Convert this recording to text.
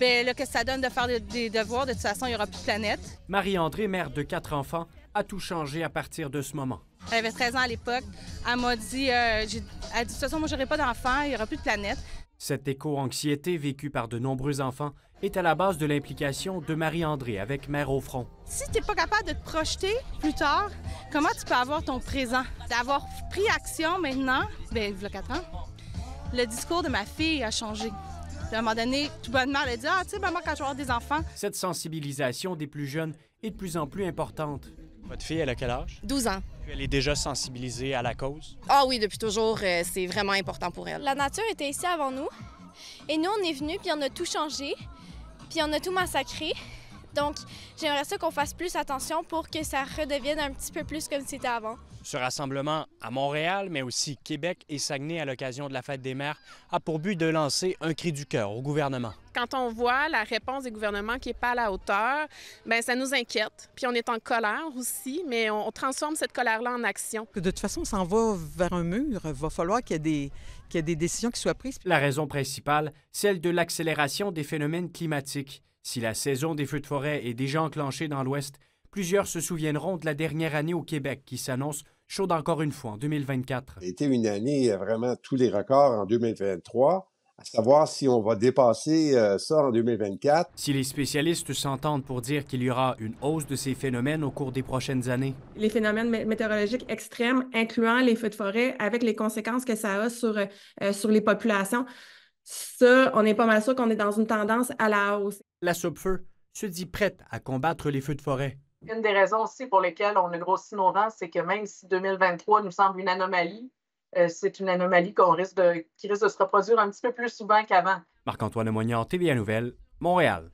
Ben, que ça donne de faire des devoirs? De toute façon, il n'y aura plus de planète. Marie-André, mère de quatre enfants, a tout changé à partir de ce moment. Elle avait 13 ans à l'époque. Elle m'a euh, dit, de toute façon, moi, j'aurai pas d'enfants, il n'y aura plus de planète. Cette éco-anxiété vécue par de nombreux enfants est à la base de l'implication de Marie-André avec Mère au front. Si tu n'es pas capable de te projeter plus tard, comment tu peux avoir ton présent? D'avoir pris action maintenant, bien, il y a 4 ans, le discours de ma fille a changé donné, tout bonnement, elle a dit Ah, tu sais, maman, ben, quand je vais avoir des enfants. Cette sensibilisation des plus jeunes est de plus en plus importante. Votre fille, elle a quel âge? 12 ans. elle est déjà sensibilisée à la cause? Ah oui, depuis toujours, euh, c'est vraiment important pour elle. La nature était ici avant nous. Et nous, on est venus, puis on a tout changé, puis on a tout massacré. Donc, j'aimerais ça qu'on fasse plus attention pour que ça redevienne un petit peu plus comme c'était avant. Ce rassemblement à Montréal, mais aussi Québec et Saguenay à l'occasion de la Fête des mères, a pour but de lancer un cri du cœur au gouvernement quand on voit la réponse des gouvernements qui n'est pas à la hauteur, bien, ça nous inquiète. Puis on est en colère aussi, mais on, transforme cette colère-là en action. De toute façon, on s'en va vers un mur. Il va falloir qu'il y ait des, y ait des décisions qui soient prises. La raison principale, celle de l'accélération des phénomènes climatiques. Si la saison des feux de forêt est déjà enclenchée dans l'Ouest, plusieurs se souviendront de la dernière année au Québec qui s'annonce chaude encore une fois en 2024. C'était une année euh, vraiment tous les records en 2023 à savoir si on va dépasser euh, ça en 2024. Si les spécialistes s'entendent pour dire qu'il y aura une hausse de ces phénomènes au cours des prochaines années. Les phénomènes météorologiques extrêmes, incluant les feux de forêt, avec les conséquences que ça a sur, euh, sur les populations, ça, on n'est pas mal sûr qu'on est dans une tendance à la hausse. La soupe-feu se dit prête à combattre les feux de forêt. Une des raisons aussi pour lesquelles on a grossi nos c'est que même si 2023 nous semble une anomalie, euh, c'est une anomalie qu'on risque qui risque de se reproduire un petit peu plus souvent qu'avant. Marc-Antoine Moignard, TVA Nouvelle, Montréal.